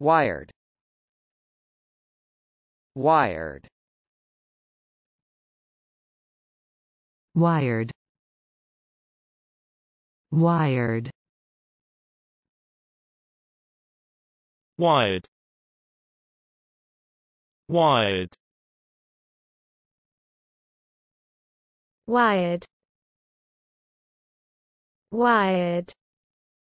Wired. Wired. Wired. Wired. Wired. Wired. Wired. Wired.